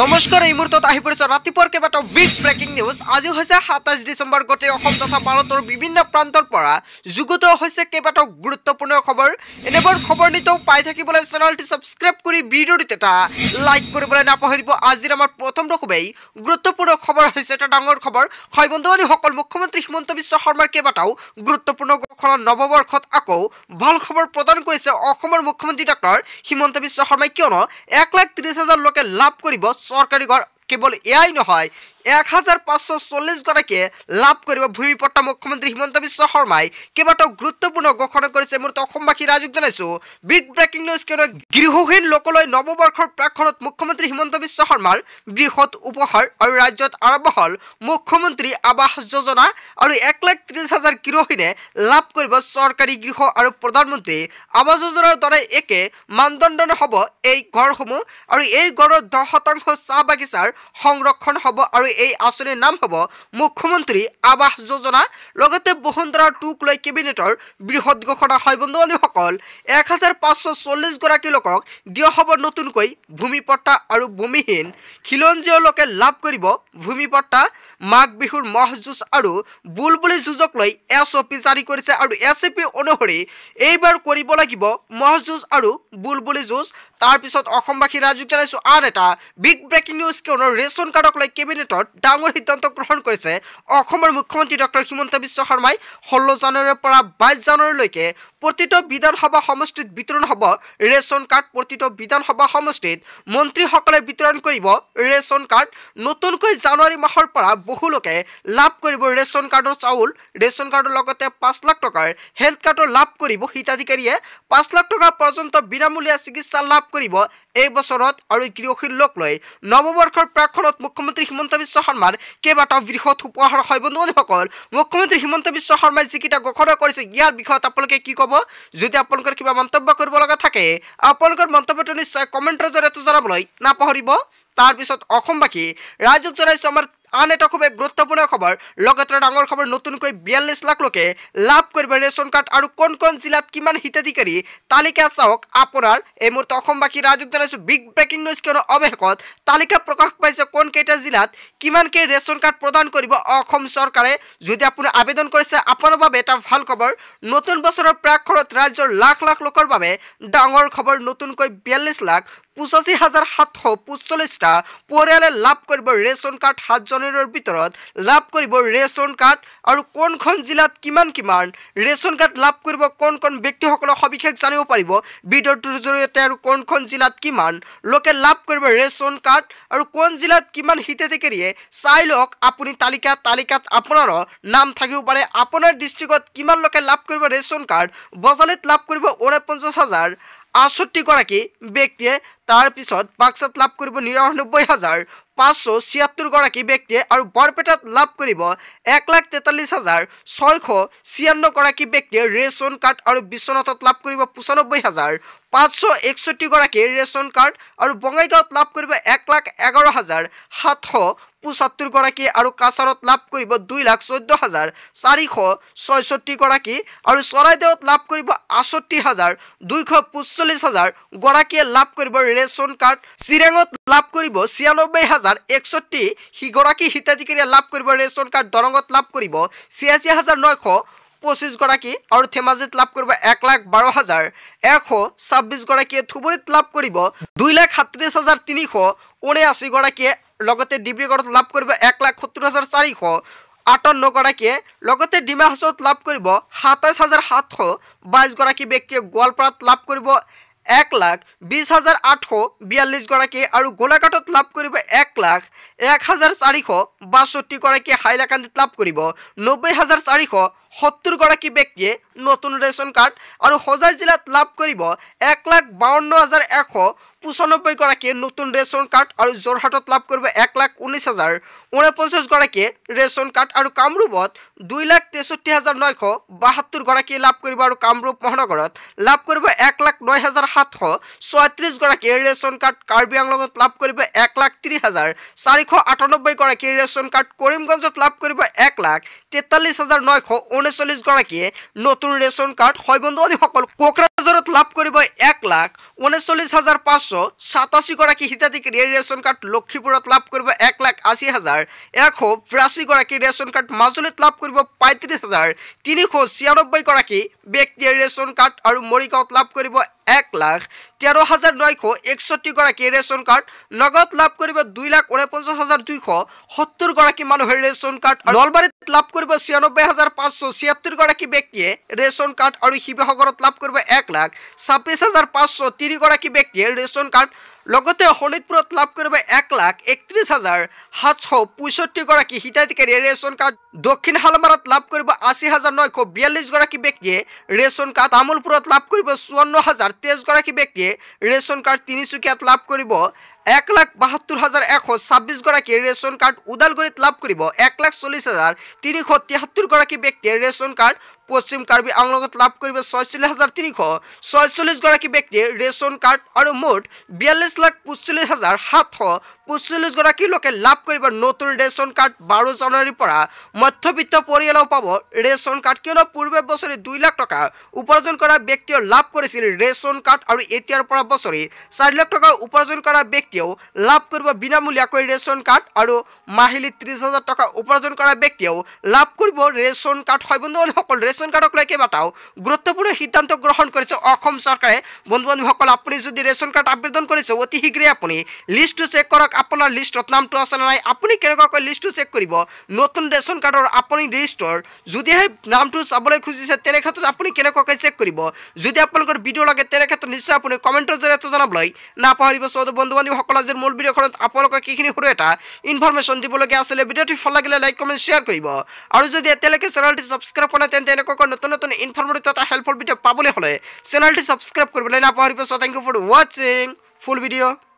নমস্কাৰ এই মুহূৰ্তত আহি পৰিছে ৰাতিপুৱাৰ কেইবাটাও বিগ ব্ৰেকিং নিউজ আজি হৈছে সাতাইছ ডিচেম্বৰ গোটেই অসম তথা ভাৰতৰ বিভিন্ন প্ৰান্তৰ পৰা যুগুত হৈছে কেইবাটাও গুৰুত্বপূৰ্ণ খবৰ এনেবোৰ খবৰ নিতৌ পাই থাকিবলৈ চেনেলটো ছাবস্ক্ৰাইব কৰি ভিডিঅ'টোত এটা লাইক কৰিবলৈ নাপাহৰিব আজিৰ আমাৰ প্ৰথমটো খুবেই গুৰুত্বপূৰ্ণ খবৰ হৈছে এটা ডাঙৰ খবৰ হয় বন্ধুবানীসকল মুখ্যমন্ত্ৰী হিমন্ত বিশ্ব শৰ্মাৰ কেইবাটাও গুৰুত্বপূৰ্ণ ঘোষণা নৱবৰ্ষত আকৌ ভাল খবৰ প্ৰদান কৰিছে অসমৰ মুখ্যমন্ত্ৰী ডক্টৰ হিমন্ত বিশ্ব শৰ্মাই কিয়নো এক লাখ ত্ৰিছ হাজাৰ লোকে লাভ কৰিব সরকারি ঘর কেবল এআই নয় এক হাজাৰ পাঁচশ চল্লিছগৰাকীয়ে লাভ কৰিব ভূমিপট্টা মুখ্যমন্ত্ৰী হিমন্ত বিশ্ব শৰ্মাই কেইবাটাও গুৰুত্বপূৰ্ণ ঘোষণা কৰিছে মোৰ অসমবাসী ৰাইজক জনাইছো বিগ ব্ৰেকিং নিউজ কেন্দ্ৰ গৃহহীন লোকলৈ নৱবৰ্ষৰ প্ৰাক্ষণত মুখ্যমন্ত্ৰী হিমন্ত বিশ্ব শৰ্মাৰ বৃহৎ উপহাৰ আৰু ৰাজ্যত আৰম্ভ হ'ল মুখ্যমন্ত্ৰী আৱাস যোজনা আৰু এক লাখ ত্ৰিছ হাজাৰ গৃহহীনে লাভ কৰিব চৰকাৰী গৃহ আৰু প্ৰধানমন্ত্ৰী আৱাস যোজনাৰ দৰে একে মানদণ্ড হ'ব এই ঘৰসমূহ আৰু এই গড়ৰ দহ শতাংশ চাহ বাগিচাৰ সংৰক্ষণ হ'ব আৰু এই আঁচনিৰ নাম হ'ব মুখ্যমন্ত্ৰী আৱাস যোজনা লগতে বসুন্ধৰা টুক লৈ কেবিনেটৰ বৃহৎ ঘোষণা হয় বন্ধুবান্ধীসকল এক হাজাৰ পাঁচশ চল্লিছগৰাকী লোকক দিয়া হ'ব নতুনকৈ ভূমিপট্টা আৰু ভূমিহীন খিলঞ্জীয় লোকে লাভ কৰিব ভূমিপট্টা মাঘ বিহুৰ মহ যুঁজ আৰু বুলবুলি যুঁজক লৈ এছ অ' পি জাৰি কৰিছে আৰু এছ এ পি অনুসৰি এইবাৰ কৰিব লাগিব মহ যুঁজ আৰু বুলবুলি যুঁজ তাৰপিছত অসমবাসী ৰাজ্যোগ জনাইছোঁ আন এটা বিগ ব্ৰেকিং নিউজ কিয়নো ৰেচন কাৰ্ডক লৈ কেবিনেটৰ ওপৰত ডাঙৰ সিদ্ধান্ত গ্ৰহণ কৰিছে অসমৰ মুখ্যমন্ত্ৰী ডক্টৰ হিমন্ত বিশ্ব শৰ্মাই ষোল্ল জানুৱাৰীৰ পৰা বাইছ জানুৱাৰীলৈকে প্ৰতিটো বিধানসভা সমষ্টিত বিতৰণ হ'ব ৰেচন কাৰ্ড প্ৰতিটো বিধানসভা সমষ্টিত মন্ত্ৰীসকলে বিতৰণ কৰিব ৰেচন কাৰ্ড নতুনকৈ জানুৱাৰী মাহৰ পৰা বহু লোকে লাভ কৰিব ৰেচন কাৰ্ডৰ চাউল ৰেচন কাৰ্ডৰ লগতে পাঁচ লাখ টকাৰ হেল্থ কাৰ্ডো লাভ কৰিব হিতাধিকাৰীয়ে পাঁচ লাখ টকা পৰ্যন্ত বিনামূলীয়া চিকিৎসা লাভ কৰিব এই বছৰত আৰু গৃহশীল লোক লৈ নৱবৰ্ষৰ প্ৰাক্ষণত মুখ্যমন্ত্ৰী হিমন্ত বিশ্ব বিশ্ব শৰ্মাৰ কেইবাটাও বৃহৎ উপহাৰ হয় বন্ধুবান্ধীসকল মুখ্যমন্ত্ৰী হিমন্ত বিশ্ব শৰ্মাই যিকেইটা ঘোষণা কৰিছে ইয়াৰ বিষয়ত আপোনালোকে কি ক'ব যদি আপোনালোকৰ কিবা মন্তব্য কৰিব লগা থাকে আপোনালোকৰ মন্তব্যটো নিশ্চয় কমেণ্টৰ জৰিয়তে জনাবলৈ নাপাহৰিব তাৰপিছত অসমবাসী ৰাইজক জনাইছো আমাৰ আন এটা খুব গুরুত্বপূর্ণ খবর লগতে ডর খবর নতুনক বিয়াল্লিশ লাখ লোকে লাভ করবে রেশন কার্ড আর কোন কোন জেলাত কি হিতাধিকারী তালিকা চাওক আপনার এই মুহূর্তে অসমবাসী রাজ্যোগ জানাইছো বিগ ব্রেকিং নিউজ কেন অবশেষত তালিকা প্রকাশ পাইছে কোন কেটা জেলাত কি রেশন কার্ড প্রদান করব সরকারে যদি আপনি আবেদন করেছে আপনার বাবে এটা ভাল খবর নতুন বছরের প্রাক্ষরত রাজ্যের লাখ লাখ লোকের বাবে ডর খবর নতুনক বিয়াল্লিশ লাখ পঁচাশি হাজার সাতশ পঁচল্লিশটা আঁচনিৰ ভিতৰত লাভ কৰিব ৰেচন কাৰ্ড আৰু কোনখন জিলাত কিমান কিমান ৰেচন কাৰ্ড লাভ কৰিব কোন কোন ব্যক্তিসকলক সবিশেষ জানিব পাৰিব বিডৰটোৰ জৰিয়তে আৰু কোনখন জিলাত কিমান লোকে লাভ কৰিব ৰেচন কাৰ্ড আৰু কোন জিলাত কিমান হিতাধিকাৰীয়ে চাই লওক আপুনি তালিকা তালিকাত আপোনাৰ নাম থাকিব পাৰে আপোনাৰ ডিষ্ট্ৰিক্টত কিমান লোকে লাভ কৰিব ৰেচন কাৰ্ড বজালিত লাভ কৰিব ঊনপঞ্চাছ হাজাৰ আঠষষ্ঠিগৰাকী ব্যক্তিয়ে তাৰ পিছত বাক্সাত লাভ কৰিব নিৰানব্বৈ হাজাৰ পাঁচশ ছিয়াত্তৰগৰাকী ব্যক্তিয়ে আৰু বৰপেটাত লাভ কৰিব এক লাখ তেতাল্লিছ হাজাৰ ছয়শ ছিয়ান্নগৰাকী ব্যক্তিয়ে ৰেচন কাৰ্ড আৰু বিশ্বনাথত লাভ কৰিব পঁচানব্বৈ হাজাৰ পাঁচশ একষষ্ঠিগৰাকীয়ে ৰেচন কাৰ্ড আৰু বঙাইগাঁৱত লাভ কৰিব এক লাখ এঘাৰ হাজাৰ সাতশ পঁচাত্তৰগৰাকী আৰু কাছাৰত লাভ কৰিব দুই লাখ চৈধ্য হাজাৰ চাৰিশ ছয়ষষ্ঠিগৰাকী আৰু চৰাইদেউত লাভ কৰিব আষষ্ঠি হাজাৰ দুইশ পঁচল্লিছ হাজাৰ গৰাকীয়ে লাভ কৰিব ৰেচন কাৰ্ড চিৰাঙত লাভ কৰিব ছিয়ানব্বৈ হাজাৰ একষষ্ঠি সিগৰাকী হিতাধিকাৰীয়ে লাভ কৰিব ৰেচন কাৰ্ড দৰঙত লাভ কৰিব ছিয়াশী হাজাৰ নশ পঁচিছগৰাকী আৰু ধেমাজিত লাভ কৰিব এক লাখ বাৰ হাজাৰ এশ ছাব্বিছগৰাকীয়ে ধুবুৰীত লাভ কৰিব দুই লাখ সাতত্ৰিছ হাজাৰ তিনিশ ঊনাশীগৰাকীয়ে লগতে ডিব্ৰুগড়ত লাভ কৰিব এক লাখ সত্তৰ হাজাৰ চাৰিশ আঠাৱন্নগৰাকীয়ে লগতে ডিমা হাছাওত লাভ কৰিব সাতাইছ হাজাৰ সাতশ বাইছগৰাকী ব্যক্তিকে গোৱালপাৰাত লাভ কৰিব এক লাখ বিছ হাজাৰ আঠশ বিয়াল্লিছগৰাকীয়ে আৰু গোলাঘাটত লাভ কৰিব এক লাখ এক হাজাৰ চাৰিশ বাষষ্ঠিগৰাকীয়ে হাইলাকান্দিত লাভ কৰিব নব্বৈ হাজাৰ চাৰিশ সত্তৰগৰাকী ব্যক্তিয়ে নতুন ৰেচন কাৰ্ড আৰু হজাৰ জিলাত লাভ কৰিব এক লাখ বাৱন্ন হাজাৰ এশ পঁচানব্বৈগৰাকীয়ে নতুন ৰেচন কাৰ্ড আৰু যোৰহাটত লাভ কৰিব এক লাখ ঊনৈছ হাজাৰ ঊনপঞ্চাছগৰাকীয়ে ৰেচন কাৰ্ড আৰু কামৰূপত দুই লাখ তেষষ্ঠি হাজাৰ নশ বাসত্তৰগৰাকীয়ে লাভ কৰিব আৰু কামৰূপ মহানগৰত লাভ কৰিব এক লাখ ন হাজাৰ সাতশ ছয়ত্ৰিছগৰাকীয়ে ৰেচন কাৰ্ড কাৰ্বি আংলঙত লাভ কৰিব এক লাখ ত্ৰিছ হাজাৰ চাৰিশ আঠানব্বৈগৰাকীয়ে ৰেচন কাৰ্ড কৰিমগঞ্জত লাভ কৰিব এক লাখ তেতাল্লিছ হাজাৰ নশ ঊন উনচল্লিশ গড়িয়ে নতুন রেশন কার্ড হয় বন্ধু আদি সকল কোকৰাঝাৰত লাভ করব এক লাখ উনচল্লিশ ঊনচল্লিছ হাজাৰ পাঁচশ সাতাশীগৰাকী হিতাধিকাৰীয়ে রেশন কার্ড লক্ষ্মীপুর লাভ করব এক লাখ আশি হাজার একশো বিরাশি গড়ি রেশন কার্ড মাজুলীত লাভ করব পঁয়ত্রিশ হাজার তিনশো ছিয়ানব্বই গড়ি ব্যক্তিয়ে ৰেচন কাৰ্ড আৰু মৰিগাঁৱত লাভ কৰিব এক লাখ তেৰ হাজাৰ নশ একষষ্ঠিগৰাকীয়ে ৰেচন কাৰ্ড নগদ লাভ কৰিব দুই লাখ ঊনপঞ্চাছ হাজাৰ দুইশ সত্তৰগৰাকী মানুহে ৰেচন কাৰ্ড নলবাৰীত লাভ কৰিব ছিয়ানব্বৈ হাজাৰ পাঁচশ ছিয়াত্তৰগৰাকী ব্যক্তিয়ে ৰেচন কাৰ্ড আৰু শিৱসাগৰত লাভ কৰিব এক লাখ ছাব্বিছ হাজাৰ পাঁচশ তিনিগৰাকী ব্যক্তিয়ে ৰেচন কাৰ্ড লগতে শোণিতপুৰত লাভ কৰিব এক লাখ একত্ৰিছ হাজাৰ সাতশ পঁয়ষষ্ঠিগৰাকী হিতাধিকারী ৰেচন কাৰ্ড দক্ষিণ শালমাৰাত লাভ কৰিব আশী হাজাৰ নশ বিয়াল্লিছগৰাকী ব্যক্তিয়ে ৰেচন কাৰ্ড তামোলপুৰত লাভ কৰিব চৌৱন্ন হাজাৰ তেইছগৰাকী ব্যক্তিয়ে ৰেচন কাৰ্ড তিনিচুকীয়াত লাভ কৰিব এক লাখ বাসত্তৰ হাজাৰ এশ ছাব্বিছগৰাকীয়ে ৰেচন কাৰ্ড ওদালগুৰিত লাভ কৰিব এক লাখ চল্লিছ হাজাৰ তিনিশ তিয়াসত্তৰগৰাকী ব্যক্তিয়ে ৰেচন কাৰ্ড পশ্চিম কার্বি আংলগত লাভ করবে ছয়চল্লিশ হাজার তিনশো ছয়চল্লিশগী ব্যক্তির রেশন কার্ড আর মোট বিয়াল্লিশ লাখ পঁচিশ হাজার সাতশ পঁচিছ গৰাকী লোকে লাভ কৰিব নতুন ৰেচন কাৰ্ড বাৰ জানুৱাৰীৰ পৰা মধ্যবিত্ত পৰিয়ালেও পাব ৰেচন কাৰ্ড কিয়নো পূৰ্বে বছৰি দুই লাখ টকা উপাৰ্জন কৰা ব্যক্তিয়ে লাভ কৰিছিল ৰেচন কাৰ্ড আৰু এতিয়াৰ পৰা বছৰি চাৰি লাখ টকা উপাৰ্জন কৰা ব্যক্তিয়েও লাভ কৰিব বিনামূলীয়াকৈ ৰেচন কাৰ্ড আৰু মাহিলী ত্ৰিছ হাজাৰ টকা উপাৰ্জন কৰা ব্যক্তিয়েও লাভ কৰিব ৰেচন কাৰ্ড হয় বন্ধুবান্ধীসকল ৰেচন কাৰ্ডক লৈ কেইবাটাও গুৰুত্বপূৰ্ণ সিদ্ধান্ত গ্ৰহণ কৰিছে অসম চৰকাৰে বন্ধু বান্ধৱীসকল আপুনি যদি ৰেচন কাৰ্ড আবেদন কৰিছে অতি শীঘ্ৰে আপুনি লিষ্টটো চেক কৰক ধৰক আপোনাৰ লিষ্টত নামটো আছে নে নাই আপুনি কেনেকুৱাকৈ লিষ্টটো চেক কৰিব নতুন ৰেচন কাৰ্ডৰ আপুনি লিষ্টৰ যদিহে নামটো চাবলৈ খুজিছে তেনে ক্ষেত্ৰত আপুনি কেনেকুৱাকৈ চেক কৰিব যদি আপোনালোকৰ ভিডিঅ' লাগে তেনে ক্ষেত্ৰত নিশ্চয় আপুনি কমেণ্টৰ জৰিয়তে জনাবলৈ নাপাহৰিব চ' বন্ধু বান্ধৱীসকল আজিৰ মূল ভিডিঅ'খনত আপোনালোকক কিখিনি সৰু এটা ইনফৰ্মেশ্যন দিবলগীয়া আছিলে ভিডিঅ'টো ভাল লাগিলে লাইক কমেণ্ট শ্বেয়াৰ কৰিব আৰু যদি এতিয়ালৈকে চেনেলটি ছাবস্ক্ৰাইব কৰা নাই তেন্তে এনেকুৱাকৈ নতুন নতুন ইনফৰ্মেটিভ এটা হেল্পফুল ভিডিঅ' পাবলৈ হ'লে চেনেলটি ছাবস্ক্ৰাইব কৰিবলৈ নাপাহৰিব চ' থেংক ইউ ফৰ ৱাচিং ফুল ভিডিঅ'